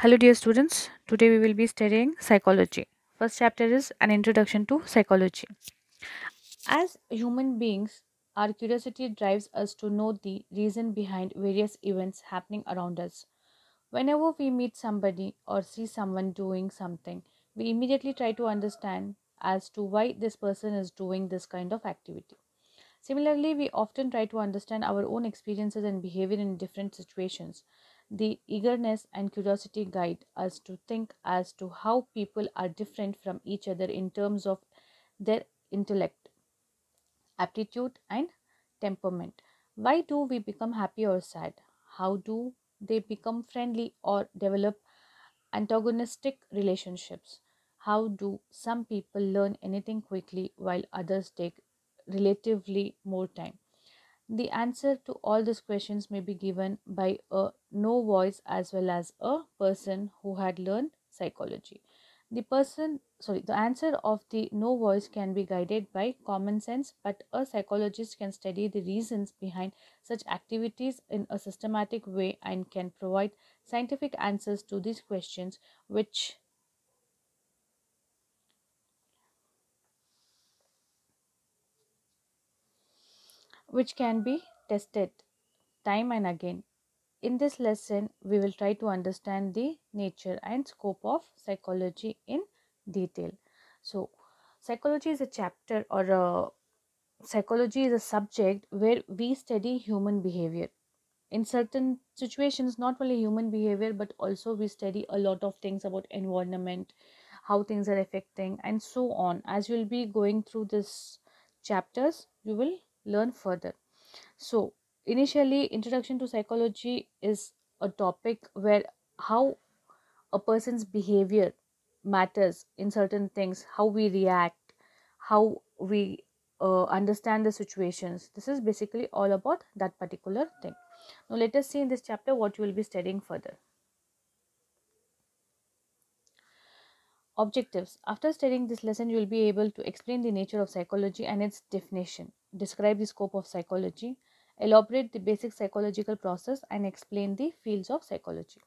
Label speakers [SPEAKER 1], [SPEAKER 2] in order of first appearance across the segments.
[SPEAKER 1] Hello dear students, today we will be studying psychology. First chapter is an introduction to psychology. As human beings, our curiosity drives us to know the reason behind various events happening around us. Whenever we meet somebody or see someone doing something, we immediately try to understand as to why this person is doing this kind of activity. Similarly, we often try to understand our own experiences and behavior in different situations the eagerness and curiosity guide us to think as to how people are different from each other in terms of their intellect, aptitude, and temperament. Why do we become happy or sad? How do they become friendly or develop antagonistic relationships? How do some people learn anything quickly while others take relatively more time? The answer to all these questions may be given by a no voice as well as a person who had learned psychology. The person, sorry, the answer of the no voice can be guided by common sense, but a psychologist can study the reasons behind such activities in a systematic way and can provide scientific answers to these questions, which which can be tested time and again. In this lesson, we will try to understand the nature and scope of psychology in detail. So, psychology is a chapter or a, psychology is a subject where we study human behavior. In certain situations, not only human behavior, but also we study a lot of things about environment, how things are affecting, and so on. As you will be going through this chapters, you will learn further. So, initially, introduction to psychology is a topic where how a person's behavior matters in certain things, how we react, how we uh, understand the situations. This is basically all about that particular thing. Now, let us see in this chapter what you will be studying further. Objectives After studying this lesson, you will be able to explain the nature of psychology and its definition describe the scope of psychology, elaborate the basic psychological process, and explain the fields of psychology.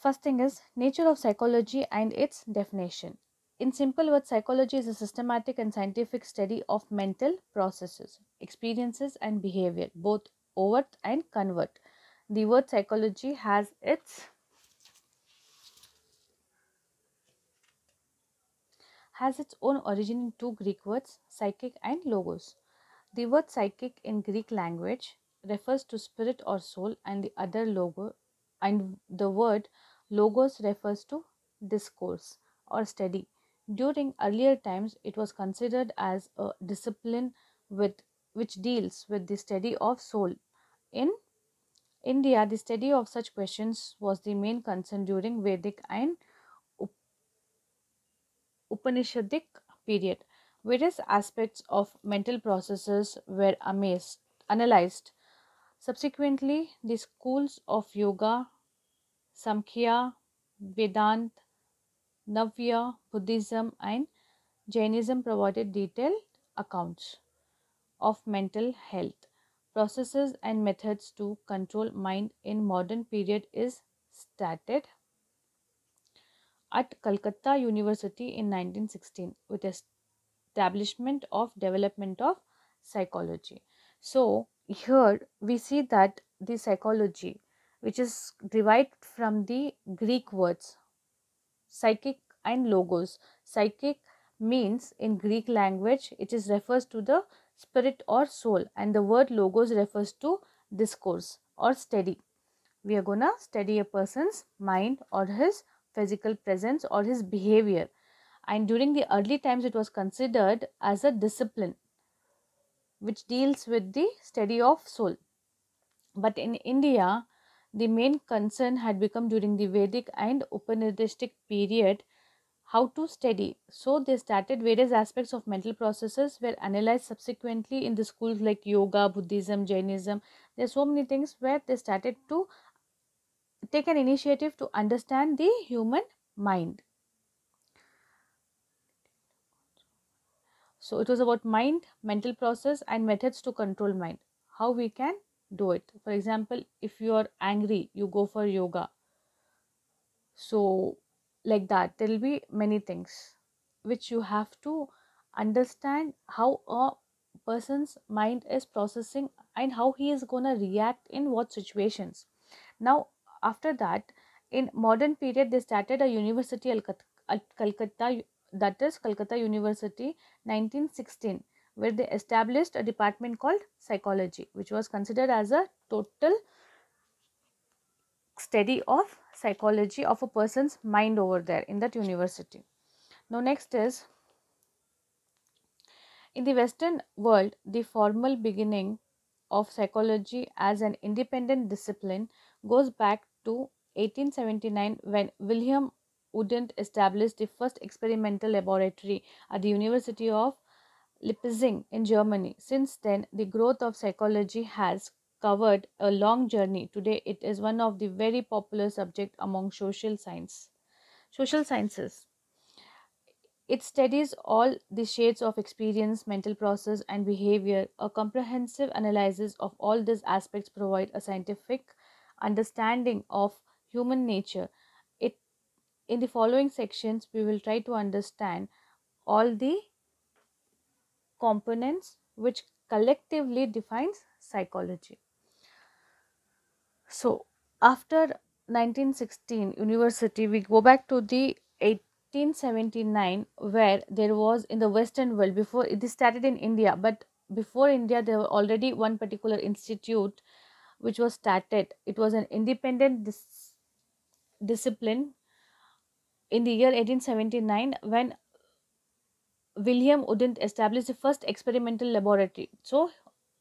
[SPEAKER 1] First thing is nature of psychology and its definition. In simple words, psychology is a systematic and scientific study of mental processes, experiences, and behavior, both overt and covert. The word psychology has its has its own origin in two Greek words, psychic and logos. The word psychic in Greek language refers to spirit or soul and the other logo and the word logos refers to discourse or study. During earlier times it was considered as a discipline with which deals with the study of soul. In India, the study of such questions was the main concern during Vedic and Upanishadic period. Various aspects of mental processes were amazed, analyzed. Subsequently, the schools of Yoga, Samkhya, Vedant, Navya, Buddhism, and Jainism provided detailed accounts of mental health. Processes and methods to control mind in modern period is stated at Calcutta University in 1916 with establishment of development of psychology. So here we see that the psychology which is derived from the Greek words psychic and logos. Psychic means in Greek language it is refers to the spirit or soul and the word logos refers to discourse or study. We are gonna study a person's mind or his physical presence or his behavior. And during the early times, it was considered as a discipline which deals with the study of soul. But in India, the main concern had become during the Vedic and Upanishadic period how to study. So they started various aspects of mental processes were analyzed subsequently in the schools like yoga, Buddhism, Jainism. There are so many things where they started to take an initiative to understand the human mind. So it was about mind, mental process and methods to control mind. How we can do it. For example, if you are angry, you go for yoga. So like that, there will be many things which you have to understand how a person's mind is processing and how he is going to react in what situations. Now after that, in modern period, they started a university at Calcutta, that is Calcutta University 1916, where they established a department called psychology, which was considered as a total study of psychology of a person's mind over there in that university. Now, next is in the Western world, the formal beginning of psychology as an independent discipline goes back to 1879 when William Wundt established the first experimental laboratory at the University of Leipzig in Germany. Since then, the growth of psychology has covered a long journey. Today, it is one of the very popular subject among social science. Social sciences. It studies all the shades of experience, mental process, and behavior. A comprehensive analysis of all these aspects provide a scientific understanding of human nature it in the following sections we will try to understand all the components which collectively defines psychology so after 1916 university we go back to the 1879 where there was in the western world before it started in india but before india there were already one particular institute which was started. It was an independent dis- discipline in the year 1879 when William Udent established the first experimental laboratory. So,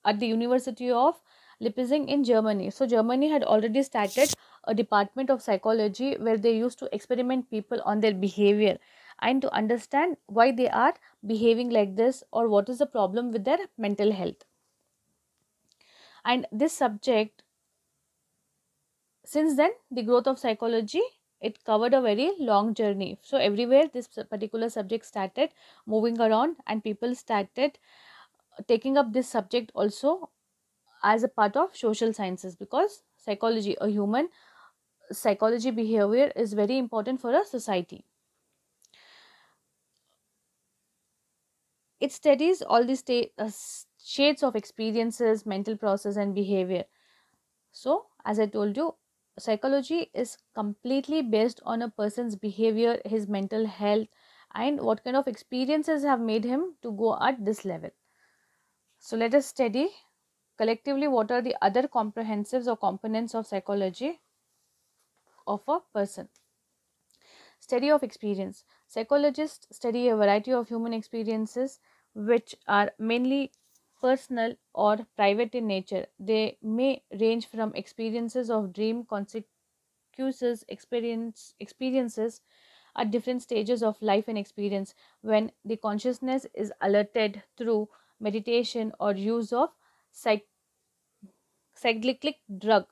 [SPEAKER 1] at the University of Leipzig in Germany. So, Germany had already started a department of psychology where they used to experiment people on their behavior and to understand why they are behaving like this or what is the problem with their mental health and this subject since then the growth of psychology it covered a very long journey so everywhere this particular subject started moving around and people started uh, taking up this subject also as a part of social sciences because psychology a human psychology behavior is very important for a society it studies all these sta- uh, shades of experiences mental process and behavior so as i told you psychology is completely based on a person's behavior his mental health and what kind of experiences have made him to go at this level so let us study collectively what are the other comprehensives or components of psychology of a person study of experience psychologists study a variety of human experiences which are mainly personal or private in nature. They may range from experiences of dream consequences, experience, experiences at different stages of life and experience when the consciousness is alerted through meditation or use of psych- cyclic drug.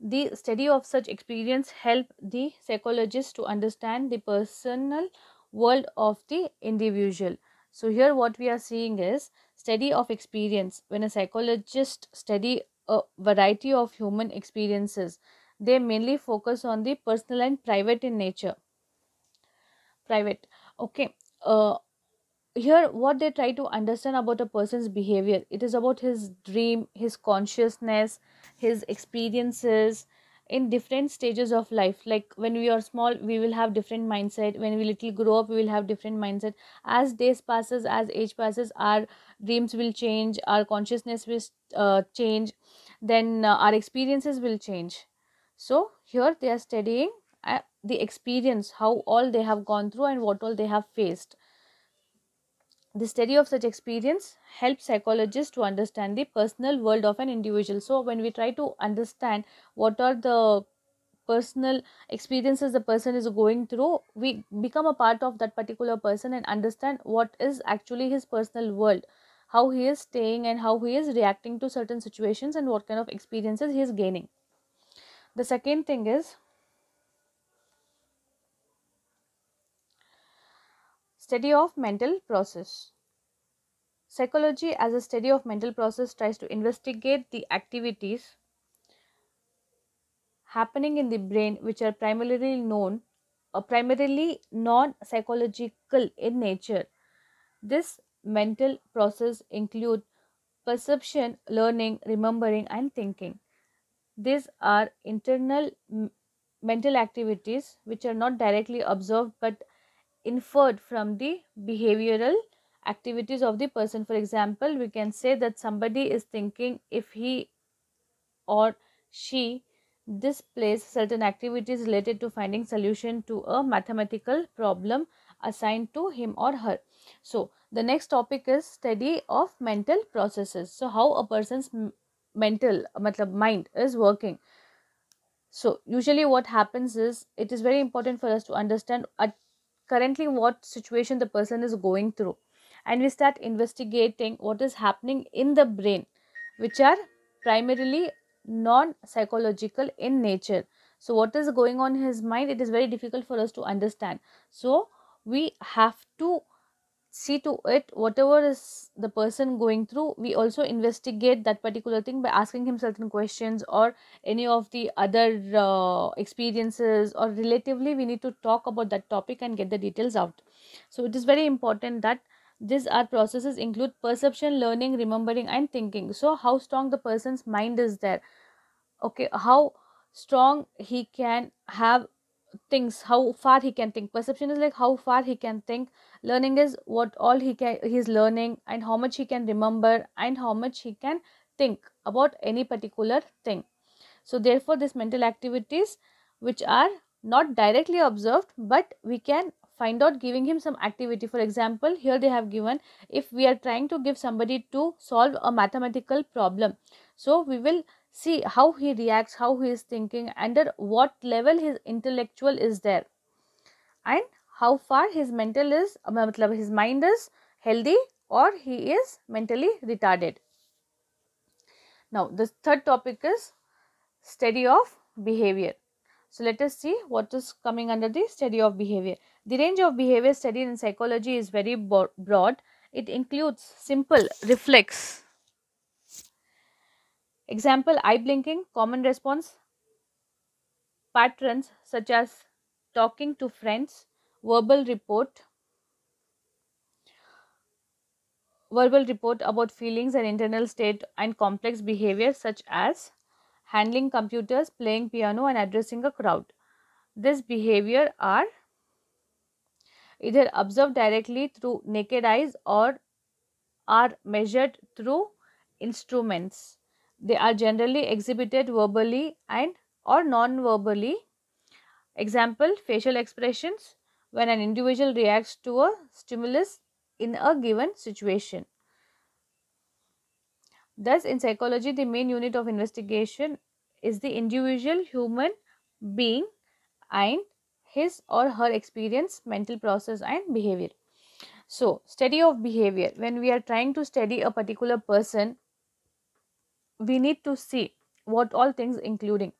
[SPEAKER 1] The study of such experience help the psychologist to understand the personal world of the individual. So here what we are seeing is study of experience when a psychologist study a variety of human experiences they mainly focus on the personal and private in nature private okay uh, here what they try to understand about a person's behavior it is about his dream his consciousness his experiences in different stages of life like when we are small we will have different mindset when we little grow up we will have different mindset as days passes as age passes our dreams will change our consciousness will uh, change then uh, our experiences will change so here they are studying uh, the experience how all they have gone through and what all they have faced the study of such experience helps psychologists to understand the personal world of an individual so when we try to understand what are the personal experiences the person is going through we become a part of that particular person and understand what is actually his personal world how he is staying and how he is reacting to certain situations and what kind of experiences he is gaining the second thing is Study of mental process. Psychology as a study of mental process tries to investigate the activities happening in the brain which are primarily known or uh, primarily non-psychological in nature. This mental process include perception, learning, remembering and thinking. These are internal mental activities which are not directly observed but inferred from the behavioral activities of the person. For example, we can say that somebody is thinking if he or she displays certain activities related to finding solution to a mathematical problem assigned to him or her. So, the next topic is study of mental processes. So, how a person's mental matlab, mind is working. So, usually what happens is it is very important for us to understand at currently what situation the person is going through and we start investigating what is happening in the brain which are primarily non psychological in nature so what is going on in his mind it is very difficult for us to understand so we have to see to it whatever is the person going through we also investigate that particular thing by asking him certain questions or any of the other uh, experiences or relatively we need to talk about that topic and get the details out so it is very important that these are processes include perception learning remembering and thinking so how strong the person's mind is there okay how strong he can have thinks how far he can think perception is like how far he can think learning is what all he can he's learning and how much he can remember and how much he can think about any particular thing so therefore this mental activities which are not directly observed but we can find out giving him some activity for example here they have given if we are trying to give somebody to solve a mathematical problem so we will see how he reacts, how he is thinking, under what level his intellectual is there, and how far his mental is, uh, his mind is healthy or he is mentally retarded. Now, the third topic is study of behavior. So, let us see what is coming under the study of behavior. The range of behavior studied in psychology is very broad. It includes simple reflex Example eye blinking, common response patterns such as talking to friends, verbal report, verbal report about feelings and internal state and complex behavior such as handling computers, playing piano and addressing a crowd. This behavior are either observed directly through naked eyes or are measured through instruments. They are generally exhibited verbally and or non-verbally. Example, facial expressions when an individual reacts to a stimulus in a given situation. Thus, in psychology, the main unit of investigation is the individual human being and his or her experience, mental process and behavior. So, study of behavior. When we are trying to study a particular person, we need to see what all things including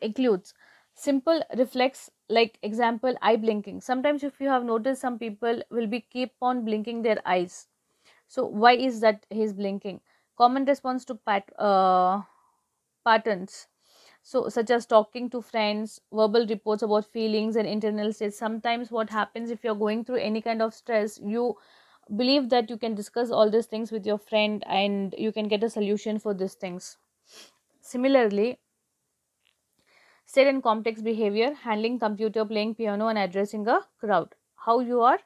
[SPEAKER 1] includes simple reflex like example eye blinking sometimes if you have noticed some people will be keep on blinking their eyes so why is that he's blinking common response to pat uh, patterns so such as talking to friends verbal reports about feelings and internal states sometimes what happens if you're going through any kind of stress you believe that you can discuss all these things with your friend and you can get a solution for these things similarly state and complex behavior handling computer playing piano and addressing a crowd how you are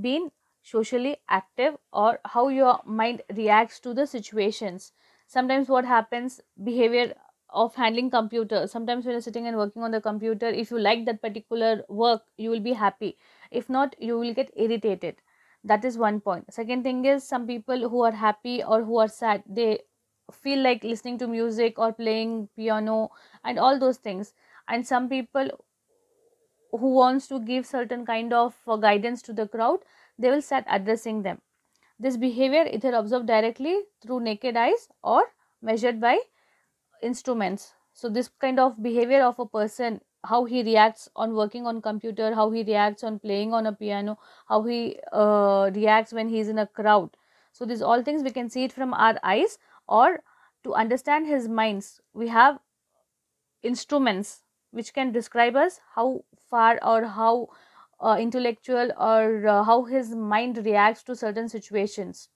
[SPEAKER 1] being socially active or how your mind reacts to the situations sometimes what happens behavior of handling computer sometimes when you're sitting and working on the computer if you like that particular work you will be happy if not you will get irritated that is one point second thing is some people who are happy or who are sad they feel like listening to music or playing piano and all those things and some people who wants to give certain kind of uh, guidance to the crowd they will start addressing them this behavior either observed directly through naked eyes or measured by instruments so this kind of behavior of a person how he reacts on working on computer how he reacts on playing on a piano how he uh, reacts when he is in a crowd so these all things we can see it from our eyes or to understand his minds we have instruments which can describe us how far or how uh, intellectual or uh, how his mind reacts to certain situations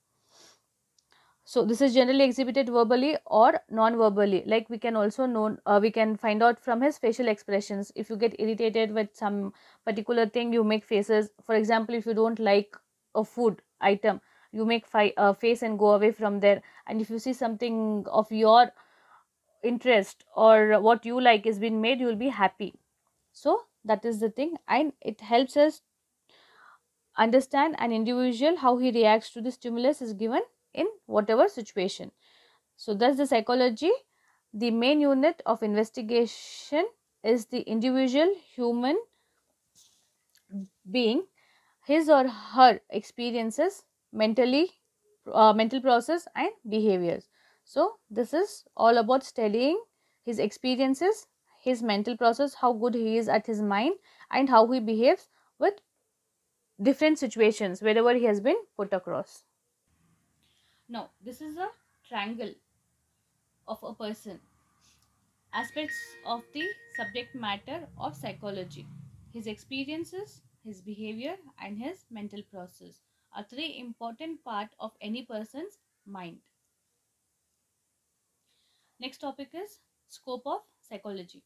[SPEAKER 1] so this is generally exhibited verbally or non-verbally like we can also know uh, we can find out from his facial expressions if you get irritated with some particular thing you make faces for example if you don't like a food item you make fi- a uh, face and go away from there and if you see something of your interest or what you like is being made you will be happy so that is the thing and it helps us understand an individual how he reacts to the stimulus is given in whatever situation. So, thus the psychology, the main unit of investigation is the individual human being, his or her experiences, mentally, uh, mental process and behaviors. So, this is all about studying his experiences, his mental process, how good he is at his mind and how he behaves with different situations wherever he has been put across. Now, this is a triangle of a person. Aspects of the subject matter of psychology, his experiences, his behavior and his mental process are three important part of any person's mind. Next topic is scope of psychology.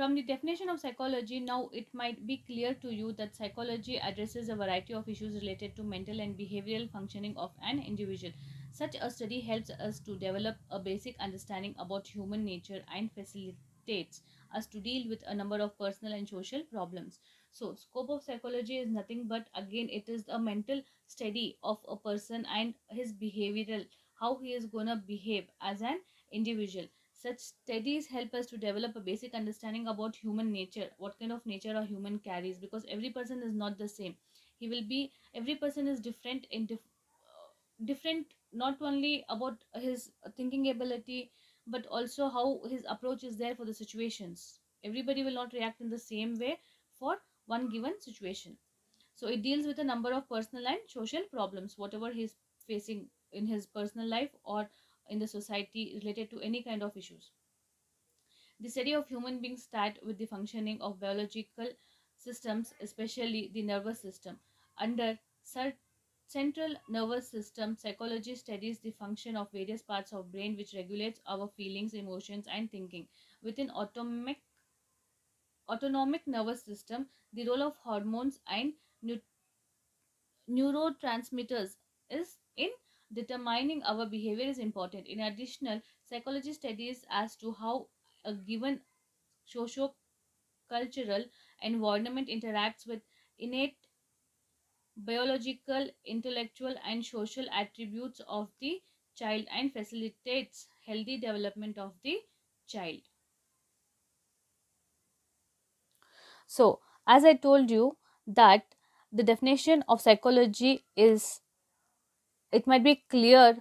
[SPEAKER 1] From the definition of psychology, now it might be clear to you that psychology addresses a variety of issues related to mental and behavioral functioning of an individual. Such a study helps us to develop a basic understanding about human nature and facilitates us to deal with a number of personal and social problems. So, scope of psychology is nothing but again it is a mental study of a person and his behavioral how he is gonna behave as an individual. Such studies help us to develop a basic understanding about human nature, what kind of nature a human carries, because every person is not the same. He will be, every person is different in dif- uh, different, not only about his thinking ability, but also how his approach is there for the situations. Everybody will not react in the same way for one given situation. So it deals with a number of personal and social problems, whatever he's facing in his personal life or in the society related to any kind of issues. The study of human beings start with the functioning of biological systems, especially the nervous system. Under central nervous system, psychology studies the function of various parts of brain which regulates our feelings, emotions and thinking. Within autonomic, autonomic nervous system, the role of hormones and neurotransmitters is in determining our behavior is important. In addition, psychology studies as to how a given socio-cultural environment interacts with innate biological, intellectual, and social attributes of the child and facilitates healthy development of the child. So, as I told you that the definition of psychology is it might be clear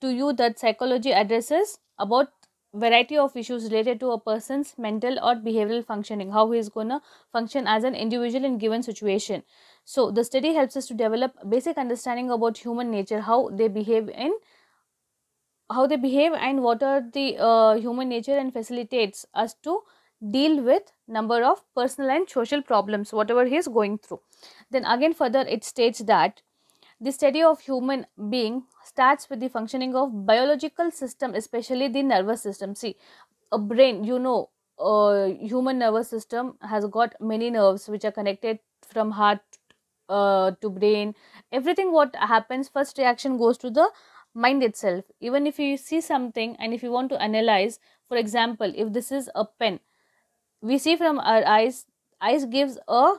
[SPEAKER 1] to you that psychology addresses about variety of issues related to a person's mental or behavioral functioning how he is going to function as an individual in given situation so the study helps us to develop basic understanding about human nature how they behave in how they behave and what are the uh, human nature and facilitates us to deal with number of personal and social problems whatever he is going through then again further it states that the study of human being starts with the functioning of biological system, especially the nervous system. See, a brain, you know, uh, human nervous system has got many nerves which are connected from heart uh, to brain. Everything what happens, first reaction goes to the mind itself. Even if you see something and if you want to analyze, for example, if this is a pen, we see from our eyes, eyes gives a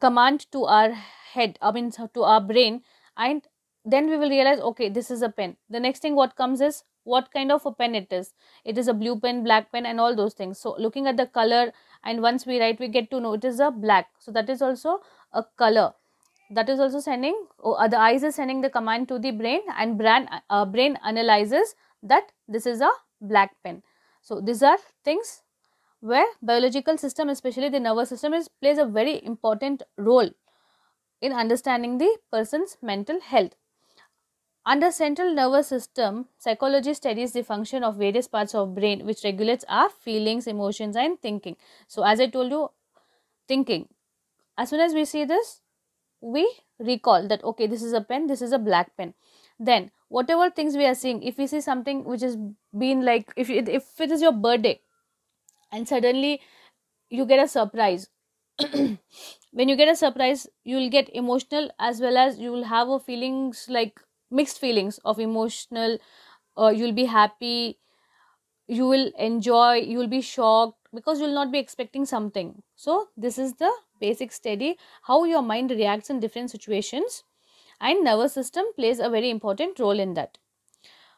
[SPEAKER 1] command to our head i mean to our brain and then we will realize okay this is a pen the next thing what comes is what kind of a pen it is it is a blue pen black pen and all those things so looking at the color and once we write we get to know it is a black so that is also a color that is also sending oh, uh, the eyes is sending the command to the brain and brain uh, uh, brain analyzes that this is a black pen so these are things where biological system especially the nervous system is plays a very important role in understanding the person's mental health. Under central nervous system, psychology studies the function of various parts of brain which regulates our feelings, emotions and thinking. So as I told you, thinking. As soon as we see this, we recall that okay, this is a pen, this is a black pen. Then whatever things we are seeing, if we see something which has been like if it, if it is your birthday and suddenly you get a surprise when you get a surprise you'll get emotional as well as you'll have a feelings like mixed feelings of emotional uh, you'll be happy you will enjoy you'll be shocked because you'll not be expecting something so this is the basic study how your mind reacts in different situations and nervous system plays a very important role in that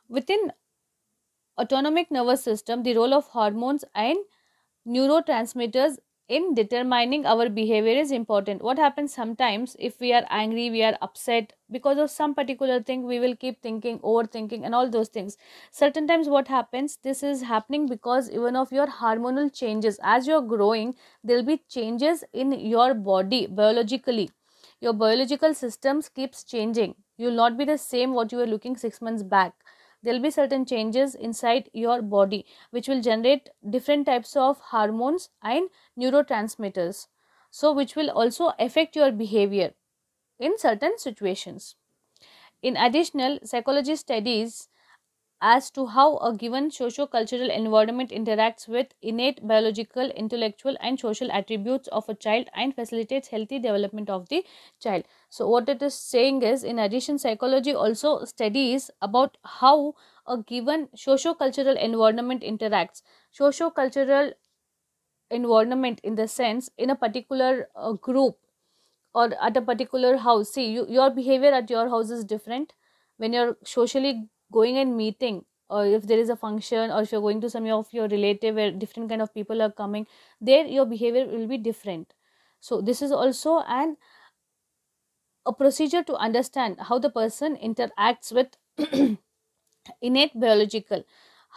[SPEAKER 1] within autonomic nervous system the role of hormones and neurotransmitters in determining our behavior is important what happens sometimes if we are angry we are upset because of some particular thing we will keep thinking overthinking and all those things certain times what happens this is happening because even of your hormonal changes as you're growing there'll be changes in your body biologically your biological systems keeps changing you'll not be the same what you were looking 6 months back there will be certain changes inside your body which will generate different types of hormones and neurotransmitters so which will also affect your behavior in certain situations in additional psychology studies as to how a given socio-cultural environment interacts with innate biological, intellectual and social attributes of a child and facilitates healthy development of the child. So what it is saying is in addition psychology also studies about how a given socio-cultural environment interacts. Socio-cultural environment in the sense in a particular uh, group or at a particular house see you, your behavior at your house is different when you're socially going and meeting or if there is a function or if you're going to some of your relative where different kind of people are coming there your behavior will be different so this is also an a procedure to understand how the person interacts with innate biological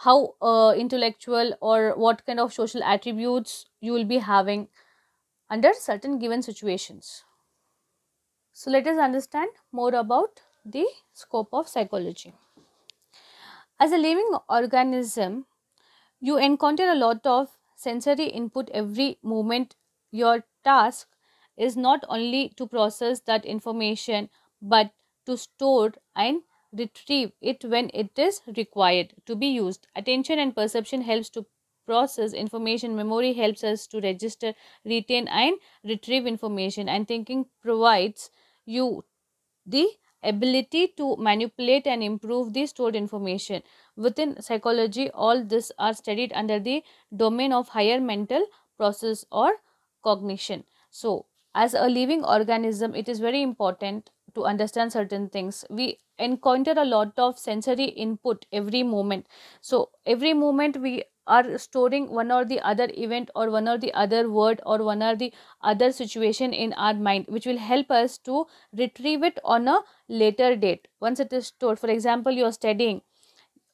[SPEAKER 1] how uh, intellectual or what kind of social attributes you will be having under certain given situations so let us understand more about the scope of psychology as a living organism, you encounter a lot of sensory input every moment. Your task is not only to process that information but to store and retrieve it when it is required to be used. Attention and perception helps to process information. Memory helps us to register, retain and retrieve information and thinking provides you the ability to manipulate and improve the stored information. Within psychology, all this are studied under the domain of higher mental process or cognition. So, as a living organism, it is very important to understand certain things. We encounter a lot of sensory input every moment. So, every moment we are storing one or the other event or one or the other word or one or the other situation in our mind which will help us to retrieve it on a later date once it is stored for example you are studying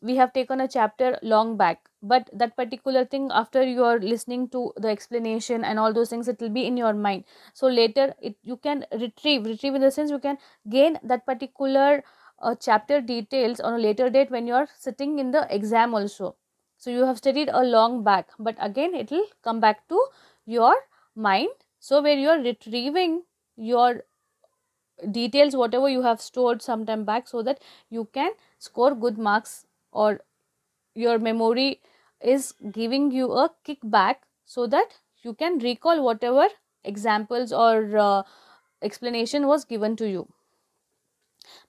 [SPEAKER 1] we have taken a chapter long back but that particular thing after you are listening to the explanation and all those things it will be in your mind so later it you can retrieve retrieve in the sense you can gain that particular uh, chapter details on a later date when you are sitting in the exam also so you have studied a long back, but again it will come back to your mind. So where you are retrieving your details, whatever you have stored sometime back, so that you can score good marks or your memory is giving you a kickback so that you can recall whatever examples or uh, explanation was given to you.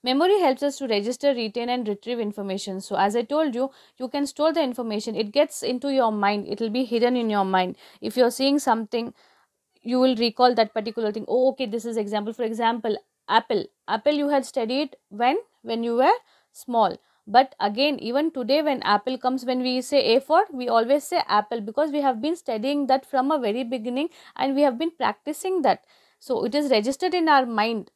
[SPEAKER 1] Memory helps us to register, retain, and retrieve information. So, as I told you, you can store the information. It gets into your mind, it will be hidden in your mind. If you're seeing something, you will recall that particular thing. Oh, okay, this is example. For example, apple. Apple you had studied when? When you were small. But again, even today, when apple comes, when we say A4, we always say apple because we have been studying that from a very beginning and we have been practicing that. So, it is registered in our mind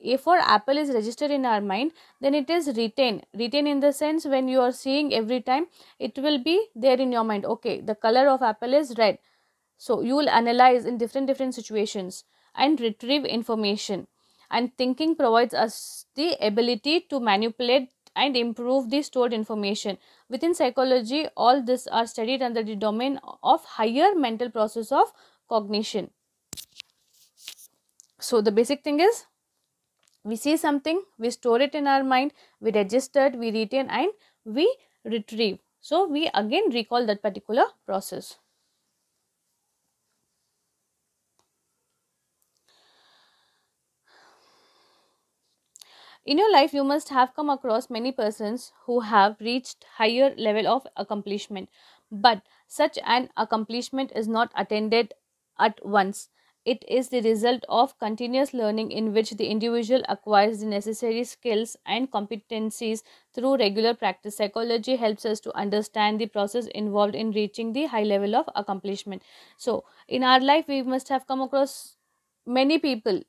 [SPEAKER 1] if our apple is registered in our mind then it is retained. Retained in the sense when you are seeing every time it will be there in your mind okay the color of apple is red so you will analyze in different different situations and retrieve information and thinking provides us the ability to manipulate and improve the stored information within psychology all this are studied under the domain of higher mental process of cognition so the basic thing is we see something we store it in our mind we register it we retain and we retrieve so we again recall that particular process In your life, you must have come across many persons who have reached higher level of accomplishment, but such an accomplishment is not attended at once. It is the result of continuous learning in which the individual acquires the necessary skills and competencies through regular practice. Psychology helps us to understand the process involved in reaching the high level of accomplishment. So, in our life, we must have come across many people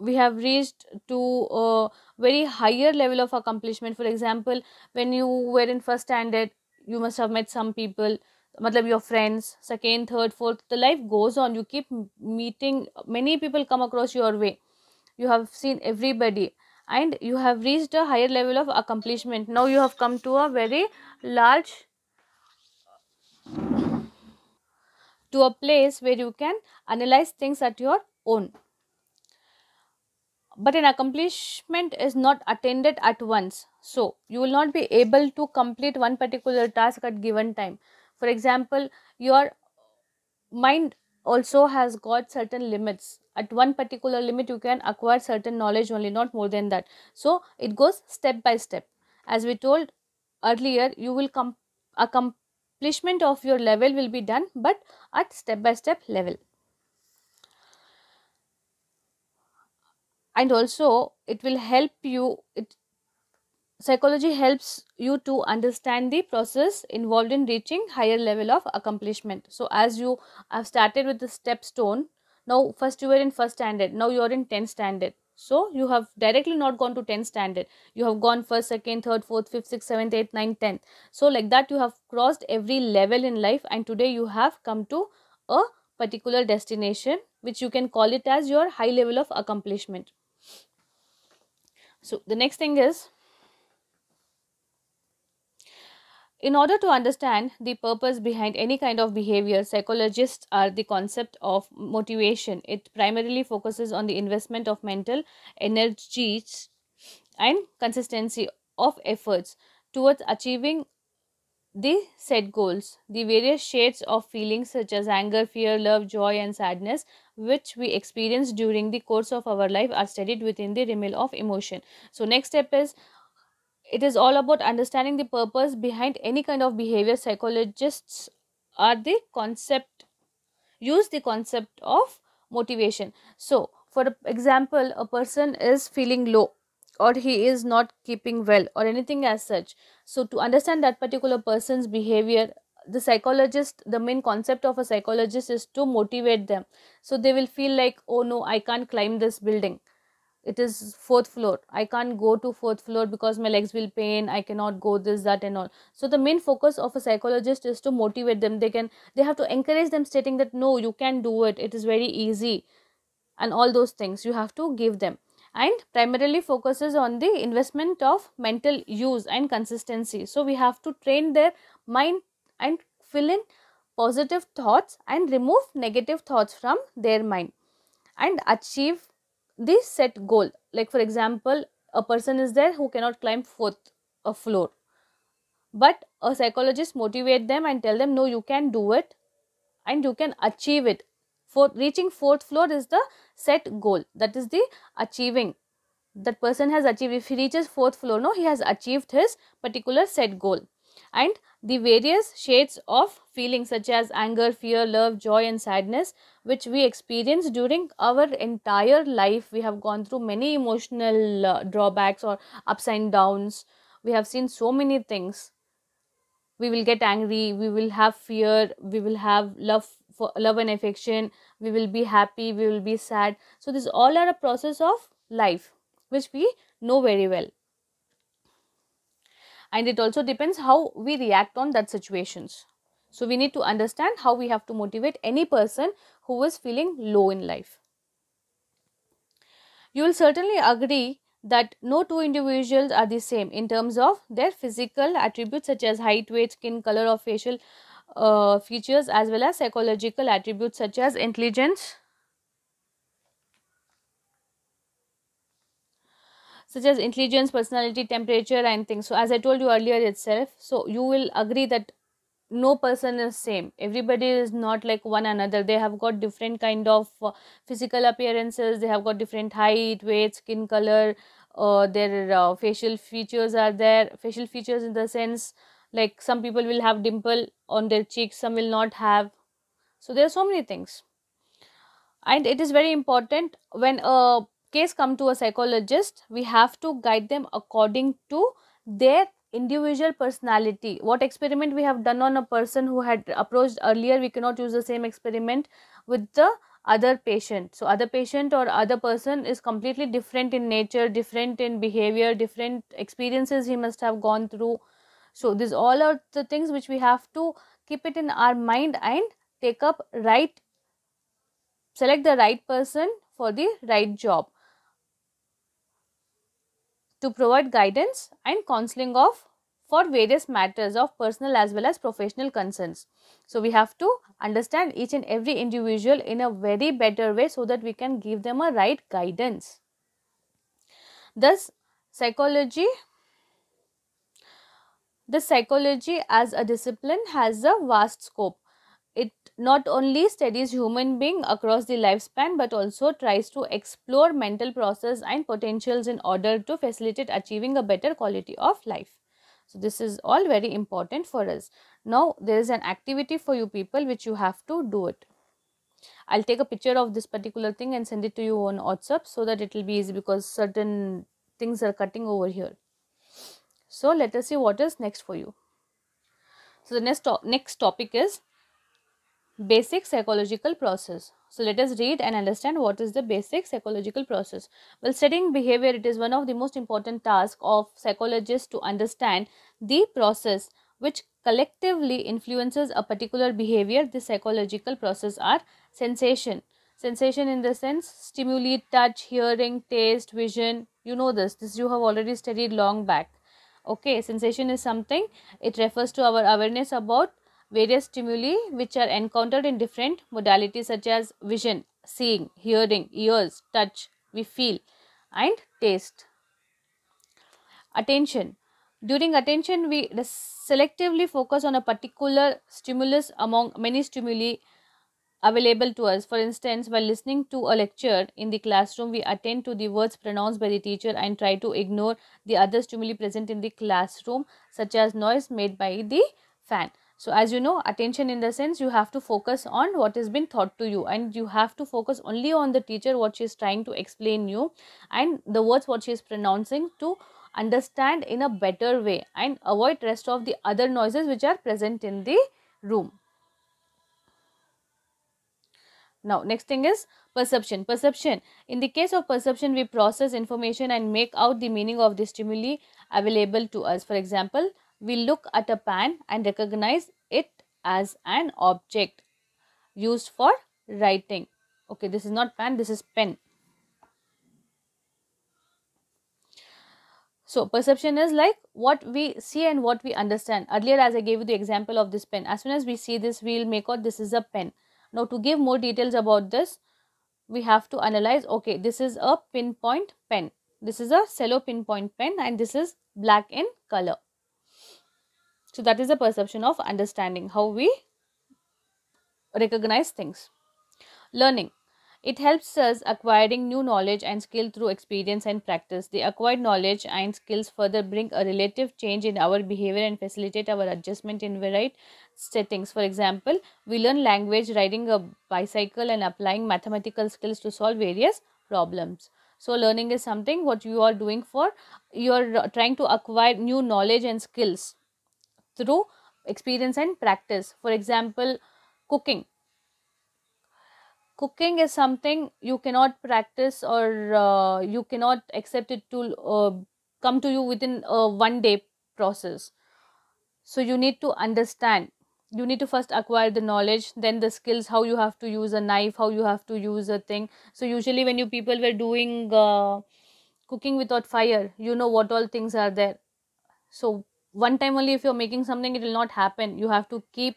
[SPEAKER 1] we have reached to a very higher level of accomplishment for example when you were in first standard you must have met some people matlab your friends second third fourth the life goes on you keep meeting many people come across your way you have seen everybody and you have reached a higher level of accomplishment now you have come to a very large to a place where you can analyze things at your own but an accomplishment is not attended at once so you will not be able to complete one particular task at given time for example your mind also has got certain limits at one particular limit you can acquire certain knowledge only not more than that so it goes step by step as we told earlier you will come accomplishment of your level will be done but at step by step level and also it will help you it psychology helps you to understand the process involved in reaching higher level of accomplishment so as you have started with the step stone now first you were in first standard now you are in 10th standard so you have directly not gone to 10th standard you have gone first second third fourth fifth sixth seventh eighth ninth tenth so like that you have crossed every level in life and today you have come to a particular destination which you can call it as your high level of accomplishment so the next thing is In order to understand the purpose behind any kind of behavior, psychologists are the concept of motivation. It primarily focuses on the investment of mental energies and consistency of efforts towards achieving the set goals. The various shades of feelings such as anger, fear, love, joy and sadness which we experience during the course of our life are studied within the realm of emotion. So next step is it is all about understanding the purpose behind any kind of behavior. Psychologists are the concept, use the concept of motivation. So, for example, a person is feeling low or he is not keeping well or anything as such. So, to understand that particular person's behavior, the psychologist the main concept of a psychologist is to motivate them so they will feel like oh no i can't climb this building it is fourth floor i can't go to fourth floor because my legs will pain i cannot go this that and all so the main focus of a psychologist is to motivate them they can they have to encourage them stating that no you can do it it is very easy and all those things you have to give them and primarily focuses on the investment of mental use and consistency so we have to train their mind and fill in positive thoughts and remove negative thoughts from their mind and achieve this set goal like for example a person is there who cannot climb fourth a floor but a psychologist motivate them and tell them no you can do it and you can achieve it for reaching fourth floor is the set goal that is the achieving that person has achieved if he reaches fourth floor no he has achieved his particular set goal and the various shades of feelings such as anger, fear, love, joy and sadness which we experience during our entire life. We have gone through many emotional uh, drawbacks or ups and downs. We have seen so many things. We will get angry, we will have fear, we will have love for love and affection, we will be happy, we will be sad. So these all are a process of life which we know very well and it also depends how we react on that situations. So, we need to understand how we have to motivate any person who is feeling low in life. You will certainly agree that no two individuals are the same in terms of their physical attributes such as height, weight, skin color or facial uh, features as well as psychological attributes such as intelligence, such as intelligence personality temperature and things so as i told you earlier itself so you will agree that no person is same everybody is not like one another they have got different kind of uh, physical appearances they have got different height weight skin color uh, their uh, facial features are there facial features in the sense like some people will have dimple on their cheeks some will not have so there are so many things and it is very important when a case come to a psychologist we have to guide them according to their individual personality what experiment we have done on a person who had approached earlier we cannot use the same experiment with the other patient so other patient or other person is completely different in nature different in behavior different experiences he must have gone through so these all are the things which we have to keep it in our mind and take up right select the right person for the right job to provide guidance and counseling of for various matters of personal as well as professional concerns. So, we have to understand each and every individual in a very better way so that we can give them a right guidance. Thus, psychology the psychology as a discipline has a vast scope not only studies human being across the lifespan but also tries to explore mental process and potentials in order to facilitate achieving a better quality of life so this is all very important for us now there is an activity for you people which you have to do it i'll take a picture of this particular thing and send it to you on whatsapp so that it will be easy because certain things are cutting over here so let us see what is next for you so the next to next topic is basic psychological process so let us read and understand what is the basic psychological process well studying behavior it is one of the most important tasks of psychologists to understand the process which collectively influences a particular behavior the psychological process are sensation sensation in the sense stimuli touch hearing taste vision you know this this you have already studied long back okay sensation is something it refers to our awareness about various stimuli which are encountered in different modalities such as vision, seeing, hearing, ears, touch, we feel, and taste. Attention. During attention, we selectively focus on a particular stimulus among many stimuli available to us. For instance, while listening to a lecture in the classroom, we attend to the words pronounced by the teacher and try to ignore the other stimuli present in the classroom, such as noise made by the fan. So as you know, attention in the sense you have to focus on what has been taught to you and you have to focus only on the teacher, what she is trying to explain you and the words what she is pronouncing to understand in a better way and avoid rest of the other noises which are present in the room. Now, next thing is perception. Perception. In the case of perception, we process information and make out the meaning of the stimuli available to us. For example, we look at a pan and recognize it as an object used for writing. Okay, this is not pan, this is pen. So, perception is like what we see and what we understand. Earlier, as I gave you the example of this pen, as soon as we see this, we'll make out this is a pen. Now, to give more details about this, we have to analyze, okay, this is a pinpoint pen. This is a cello pinpoint pen and this is black in color. So that is the perception of understanding, how we recognize things. Learning. It helps us acquiring new knowledge and skill through experience and practice. The acquired knowledge and skills further bring a relative change in our behavior and facilitate our adjustment in varied settings. For example, we learn language, riding a bicycle, and applying mathematical skills to solve various problems. So, learning is something what you are doing for you are trying to acquire new knowledge and skills through experience and practice. For example, cooking. Cooking is something you cannot practice or uh, you cannot accept it to uh, come to you within a one day process. So, you need to understand you need to first acquire the knowledge then the skills how you have to use a knife how you have to use a thing so usually when you people were doing uh, cooking without fire you know what all things are there so one time only if you're making something it will not happen you have to keep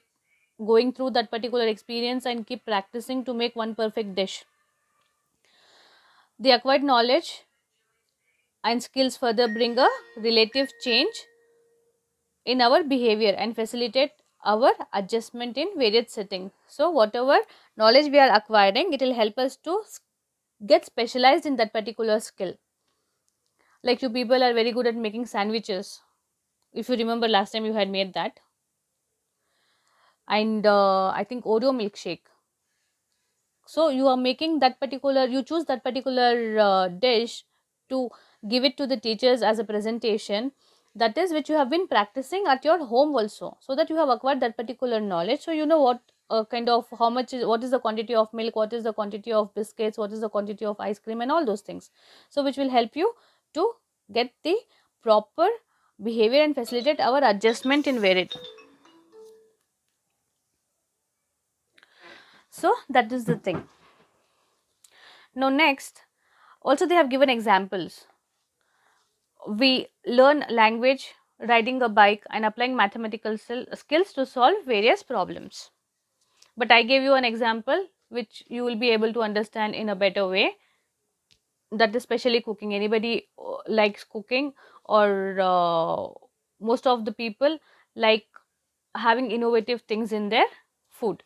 [SPEAKER 1] going through that particular experience and keep practicing to make one perfect dish the acquired knowledge and skills further bring a relative change in our behavior and facilitate our adjustment in varied settings so whatever knowledge we are acquiring it will help us to get specialized in that particular skill like you people are very good at making sandwiches if you remember last time you had made that and uh, i think oreo milkshake so you are making that particular you choose that particular uh, dish to give it to the teachers as a presentation that is which you have been practicing at your home also so that you have acquired that particular knowledge so you know what uh, kind of how much is what is the quantity of milk what is the quantity of biscuits what is the quantity of ice cream and all those things so which will help you to get the proper behavior and facilitate our adjustment in varied. So that is the thing. Now next, also they have given examples. We learn language, riding a bike and applying mathematical skills to solve various problems. But I gave you an example which you will be able to understand in a better way that is especially cooking anybody uh, likes cooking or uh, most of the people like having innovative things in their food.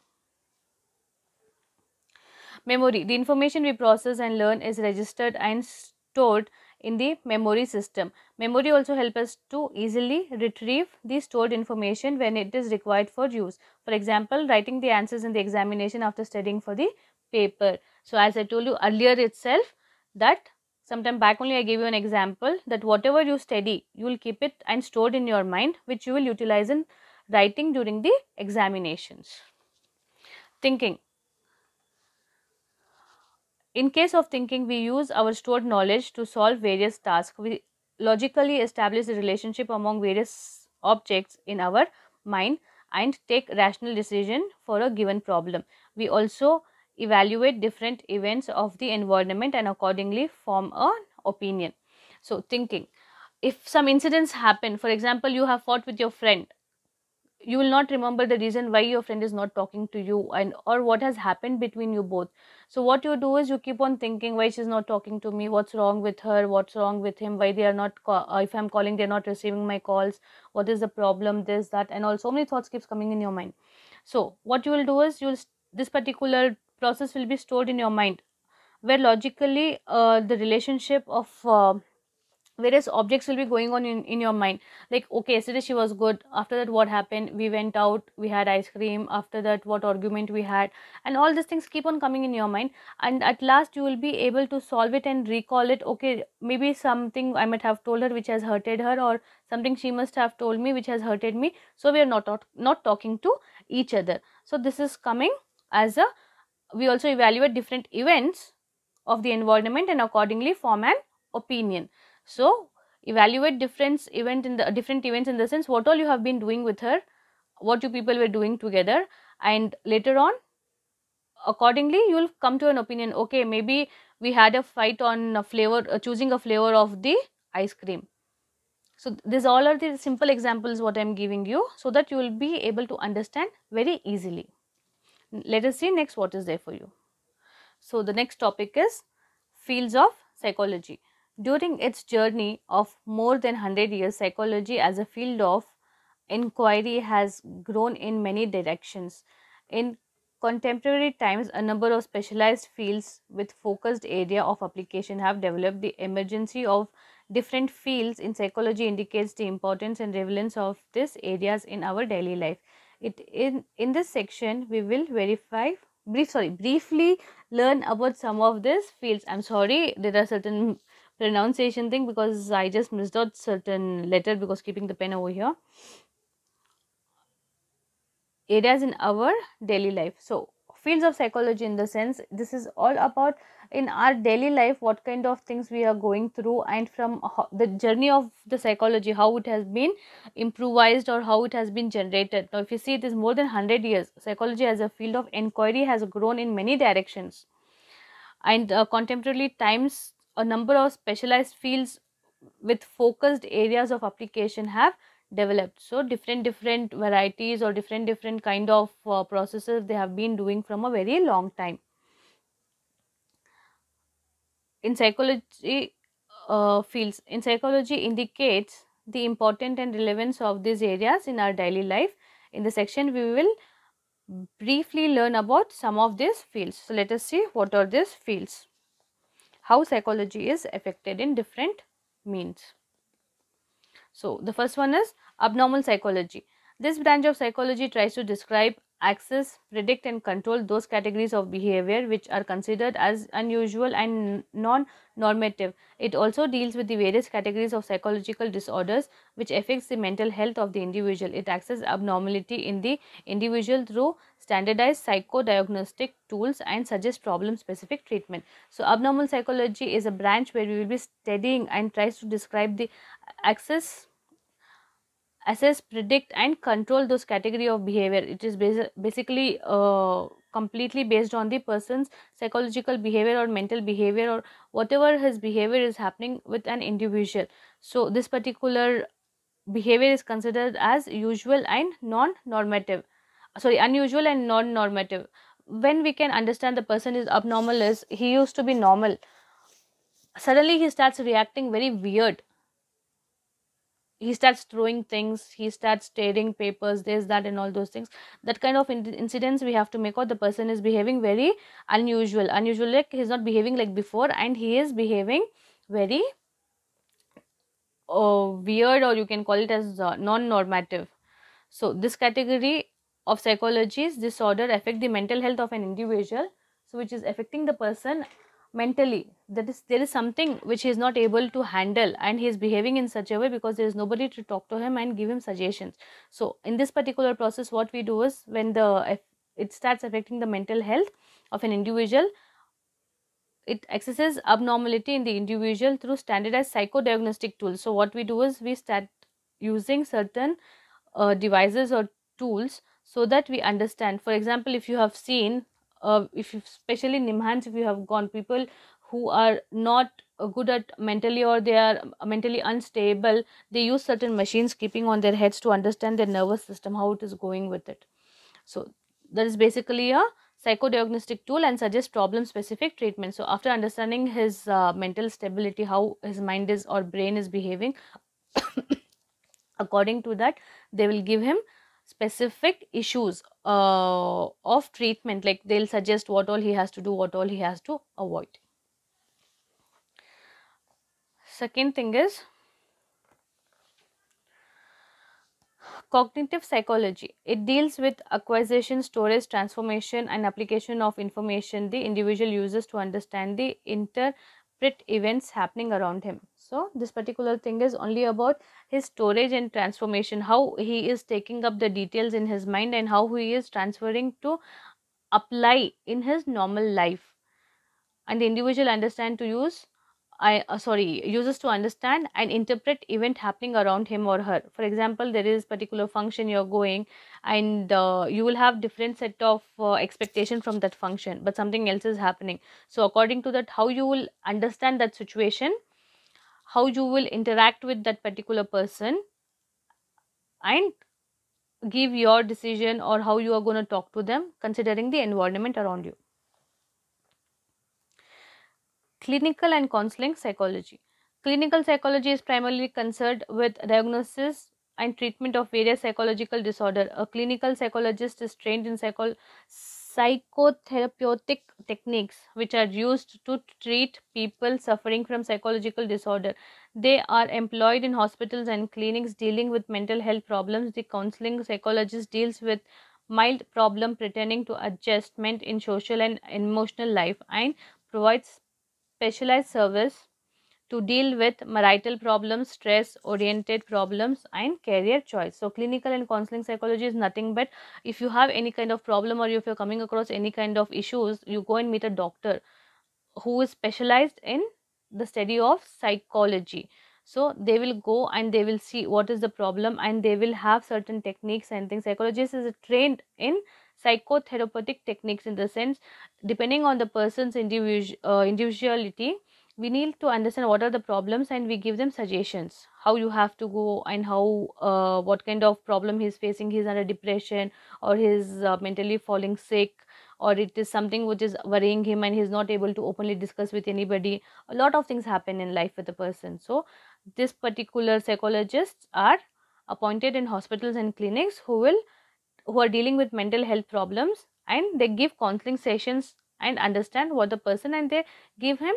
[SPEAKER 1] Memory. The information we process and learn is registered and stored in the memory system. Memory also helps us to easily retrieve the stored information when it is required for use. For example, writing the answers in the examination after studying for the paper. So, as I told you earlier itself that Sometime back only I gave you an example that whatever you study, you will keep it and stored in your mind, which you will utilize in writing during the examinations. Thinking. In case of thinking, we use our stored knowledge to solve various tasks. We logically establish the relationship among various objects in our mind and take rational decision for a given problem. We also evaluate different events of the environment and accordingly form an opinion. So, thinking if some incidents happen, for example, you have fought with your friend, you will not remember the reason why your friend is not talking to you and or what has happened between you both. So, what you do is you keep on thinking why she's not talking to me, what's wrong with her, what's wrong with him, why they are not, uh, if I'm calling, they're not receiving my calls, what is the problem, this, that, and all so many thoughts keeps coming in your mind. So, what you will do is you'll this particular process will be stored in your mind where logically uh, the relationship of uh, various objects will be going on in, in your mind like okay yesterday she was good after that what happened we went out we had ice cream after that what argument we had and all these things keep on coming in your mind and at last you will be able to solve it and recall it okay maybe something i might have told her which has hurted her or something she must have told me which has hurted me so we are not not, not talking to each other so this is coming as a we also evaluate different events of the environment and accordingly form an opinion. So, evaluate different event in the different events in the sense what all you have been doing with her, what you people were doing together and later on accordingly you will come to an opinion okay maybe we had a fight on a flavor uh, choosing a flavor of the ice cream. So, these all are the simple examples what I am giving you so that you will be able to understand very easily. Let us see next what is there for you. So, the next topic is fields of psychology. During its journey of more than 100 years, psychology as a field of inquiry has grown in many directions. In contemporary times, a number of specialized fields with focused area of application have developed. The emergency of different fields in psychology indicates the importance and relevance of these areas in our daily life. It in, in this section, we will verify brief sorry briefly learn about some of these fields i'm sorry there are certain pronunciation thing because i just missed out certain letter because keeping the pen over here areas in our daily life so fields of psychology in the sense this is all about in our daily life what kind of things we are going through and from the journey of the psychology how it has been improvised or how it has been generated now if you see it is more than 100 years psychology as a field of inquiry has grown in many directions and uh, contemporary times a number of specialized fields with focused areas of application have developed so different different varieties or different different kind of uh, processes they have been doing from a very long time in psychology uh, fields in psychology indicates the importance and relevance of these areas in our daily life in the section we will briefly learn about some of these fields so let us see what are these fields how psychology is affected in different means so the first one is abnormal psychology this branch of psychology tries to describe access, predict, and control those categories of behavior which are considered as unusual and non normative. It also deals with the various categories of psychological disorders which affects the mental health of the individual. It accesses abnormality in the individual through standardized psychodiagnostic tools and suggests problem specific treatment. So, abnormal psychology is a branch where we will be studying and tries to describe the access assess predict and control those category of behavior it is basically uh, completely based on the person's psychological behavior or mental behavior or whatever his behavior is happening with an individual so this particular behavior is considered as usual and non normative sorry unusual and non normative when we can understand the person is abnormal is he used to be normal suddenly he starts reacting very weird he starts throwing things he starts tearing papers this that and all those things that kind of in- incidents we have to make out the person is behaving very unusual unusual like he's not behaving like before and he is behaving very uh, weird or you can call it as uh, non-normative so this category of psychologies disorder affect the mental health of an individual so which is affecting the person mentally that is there is something which he is not able to handle and he is behaving in such a way because there is nobody to talk to him and give him suggestions so in this particular process what we do is when the it starts affecting the mental health of an individual it accesses abnormality in the individual through standardized psychodiagnostic tools so what we do is we start using certain uh, devices or tools so that we understand for example if you have seen uh, if especially in enhance if you have gone people who are not uh, good at mentally or they are uh, mentally unstable they use certain machines keeping on their heads to understand their nervous system how it is going with it so that is basically a psychodiagnostic tool and suggests problem specific treatment so after understanding his uh, mental stability how his mind is or brain is behaving according to that they will give him specific issues uh, of treatment like they'll suggest what all he has to do what all he has to avoid second thing is cognitive psychology it deals with acquisition storage transformation and application of information the individual uses to understand the inter separate events happening around him so this particular thing is only about his storage and transformation how he is taking up the details in his mind and how he is transferring to apply in his normal life and the individual understand to use I, uh, sorry, uses to understand and interpret event happening around him or her. For example, there is particular function you're going and uh, you will have different set of uh, expectation from that function, but something else is happening. So according to that, how you will understand that situation, how you will interact with that particular person and give your decision or how you are going to talk to them considering the environment around you. Clinical and counseling psychology. Clinical psychology is primarily concerned with diagnosis and treatment of various psychological disorder. A clinical psychologist is trained in psycho- psychotherapeutic techniques which are used to treat people suffering from psychological disorder. They are employed in hospitals and clinics dealing with mental health problems. The counseling psychologist deals with mild problem pertaining to adjustment in social and emotional life and provides specialized service to deal with marital problems, stress oriented problems, and career choice. So, clinical and counseling psychology is nothing but if you have any kind of problem or if you're coming across any kind of issues, you go and meet a doctor who is specialized in the study of psychology. So, they will go and they will see what is the problem and they will have certain techniques and things. Psychologist is trained in psychotherapeutic techniques in the sense depending on the person's uh, individuality we need to understand what are the problems and we give them suggestions how you have to go and how uh, what kind of problem he's facing he's under depression or he's uh, mentally falling sick or it is something which is worrying him and he's not able to openly discuss with anybody a lot of things happen in life with a person so this particular psychologists are appointed in hospitals and clinics who will who are dealing with mental health problems and they give counseling sessions and understand what the person and they give him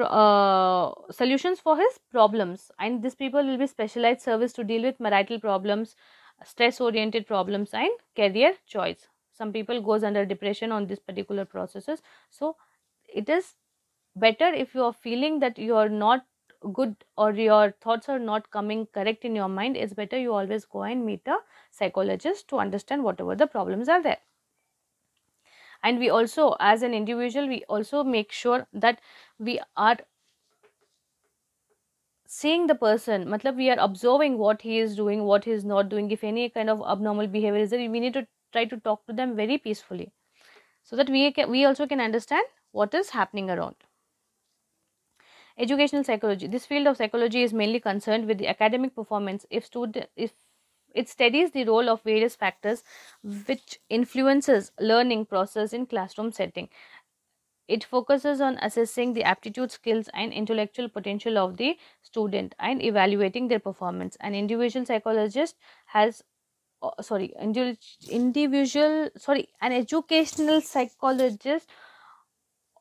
[SPEAKER 1] uh, solutions for his problems and these people will be specialized service to deal with marital problems stress oriented problems and career choice some people goes under depression on these particular processes so it is better if you are feeling that you are not good or your thoughts are not coming correct in your mind, it's better you always go and meet a psychologist to understand whatever the problems are there. And we also, as an individual, we also make sure that we are seeing the person matlab we are observing what he is doing what he is not doing if any kind of abnormal behavior is there we need to try to talk to them very peacefully so that we can, we also can understand what is happening around Educational psychology. This field of psychology is mainly concerned with the academic performance if student if it studies the role of various factors which influences learning process in classroom setting. It focuses on assessing the aptitude, skills, and intellectual potential of the student and evaluating their performance. An individual psychologist has uh, sorry individual sorry an educational psychologist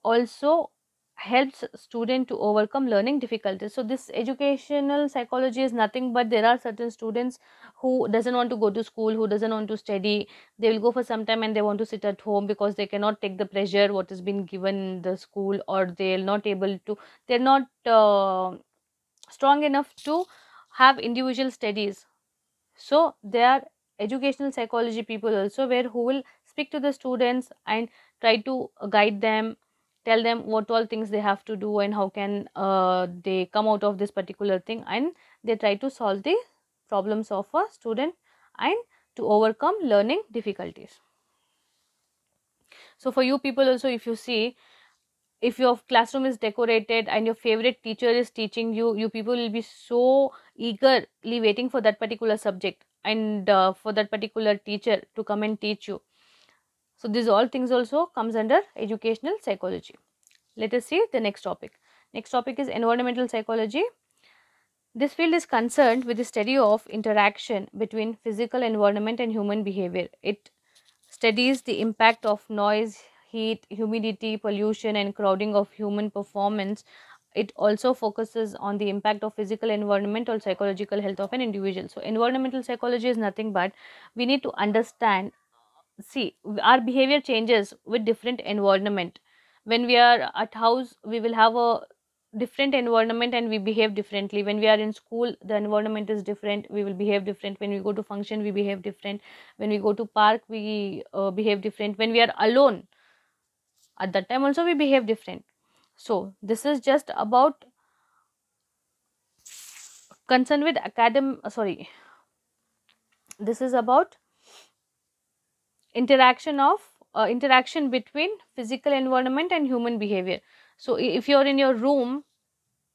[SPEAKER 1] also helps student to overcome learning difficulties so this educational psychology is nothing but there are certain students who doesn't want to go to school who doesn't want to study they will go for some time and they want to sit at home because they cannot take the pressure what has been given the school or they're not able to they're not uh, strong enough to have individual studies so there are educational psychology people also where who will speak to the students and try to guide them tell them what all things they have to do and how can uh, they come out of this particular thing and they try to solve the problems of a student and to overcome learning difficulties. So for you people also if you see if your classroom is decorated and your favorite teacher is teaching you you people will be so eagerly waiting for that particular subject and uh, for that particular teacher to come and teach you so, these all things also comes under educational psychology. Let us see the next topic. Next topic is environmental psychology. This field is concerned with the study of interaction between physical environment and human behavior. It studies the impact of noise, heat, humidity, pollution and crowding of human performance. It also focuses on the impact of physical environment or psychological health of an individual. So, environmental psychology is nothing but we need to understand see our behavior changes with different environment when we are at house we will have a different environment and we behave differently when we are in school the environment is different we will behave different when we go to function we behave different when we go to park we uh, behave different when we are alone at that time also we behave different so this is just about concerned with academ sorry this is about interaction of uh, interaction between physical environment and human behavior so if you're in your room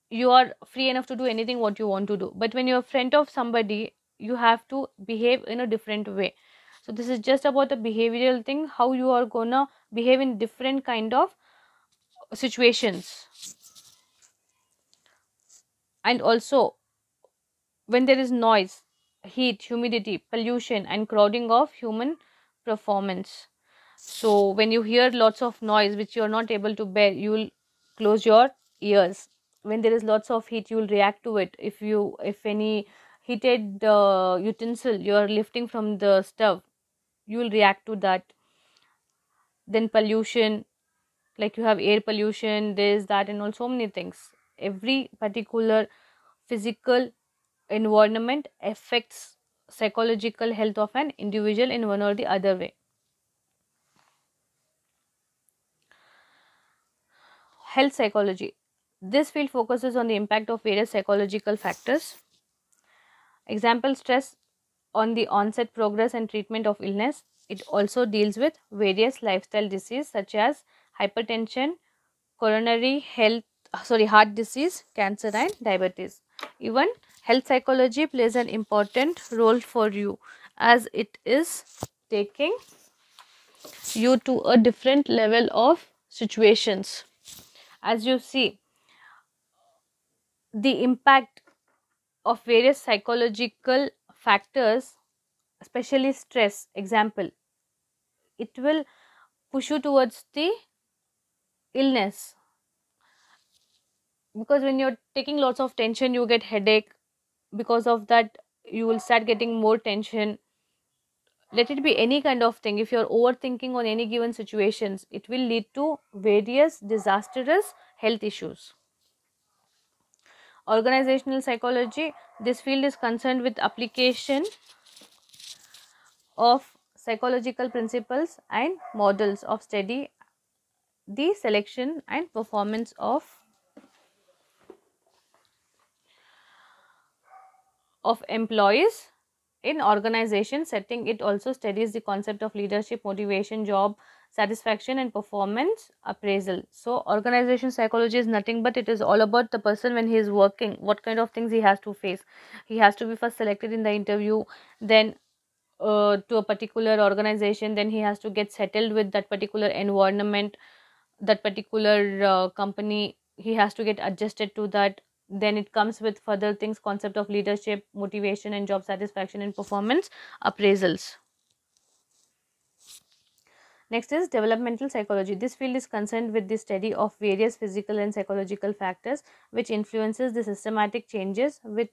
[SPEAKER 1] you are free enough to do anything what you want to do but when you're friend of somebody you have to behave in a different way so this is just about the behavioral thing how you are gonna behave in different kind of situations and also when there is noise heat humidity pollution and crowding of human performance. So when you hear lots of noise which you are not able to bear, you will close your ears. When there is lots of heat, you will react to it. If you if any heated uh, utensil you are lifting from the stove, you will react to that. Then pollution, like you have air pollution, this that and all so many things. Every particular physical environment affects psychological health of an individual in one or the other way. Health psychology. This field focuses on the impact of various psychological factors. Example stress on the onset, progress, and treatment of illness. It also deals with various lifestyle diseases such as hypertension, coronary health, sorry, heart disease, cancer, and diabetes. Even health psychology plays an important role for you as it is taking you to a different level of situations as you see the impact of various psychological factors especially stress example it will push you towards the illness because when you're taking lots of tension you get headache because of that you will start getting more tension let it be any kind of thing if you're overthinking on any given situations it will lead to various disastrous health issues organizational psychology this field is concerned with application of psychological principles and models of study the selection and performance of of employees in organization setting. It also studies the concept of leadership, motivation, job satisfaction and performance appraisal. So organization psychology is nothing but it is all about the person when he is working, what kind of things he has to face. He has to be first selected in the interview, then uh, to a particular organization, then he has to get settled with that particular environment, that particular uh, company. He has to get adjusted to that then it comes with further things concept of leadership motivation and job satisfaction and performance appraisals next is developmental psychology this field is concerned with the study of various physical and psychological factors which influences the systematic changes which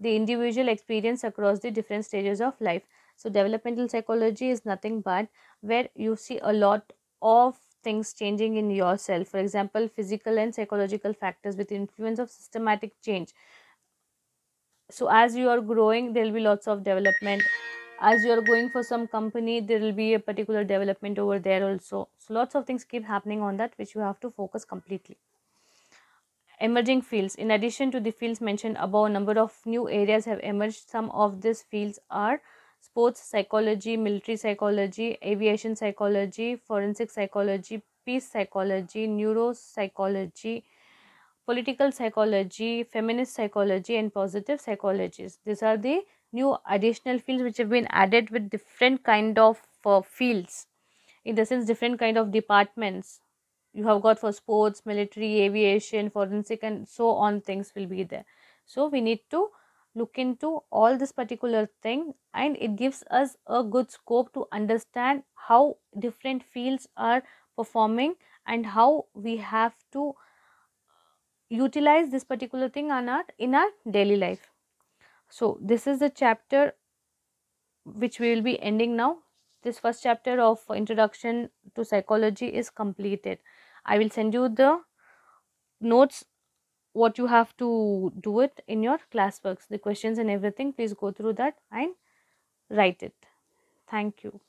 [SPEAKER 1] the individual experience across the different stages of life so developmental psychology is nothing but where you see a lot of things changing in yourself. For example, physical and psychological factors with influence of systematic change. So as you are growing, there will be lots of development. As you are going for some company, there will be a particular development over there also. So lots of things keep happening on that which you have to focus completely emerging fields in addition to the fields mentioned above a number of new areas have emerged some of these fields are sports psychology, military psychology, aviation psychology, forensic psychology, peace psychology, neuropsychology, political psychology, feminist psychology, and positive psychologies. These are the new additional fields which have been added with different kind of uh, fields in the sense different kind of departments you have got for sports military aviation forensic and so on things will be there so we need to look into all this particular thing and it gives us a good scope to understand how different fields are performing and how we have to utilize this particular thing or not in our daily life. So, this is the chapter which we will be ending now. This first chapter of introduction to psychology is completed. I will send you the notes what you have to do it in your classworks the questions and everything please go through that and write it thank you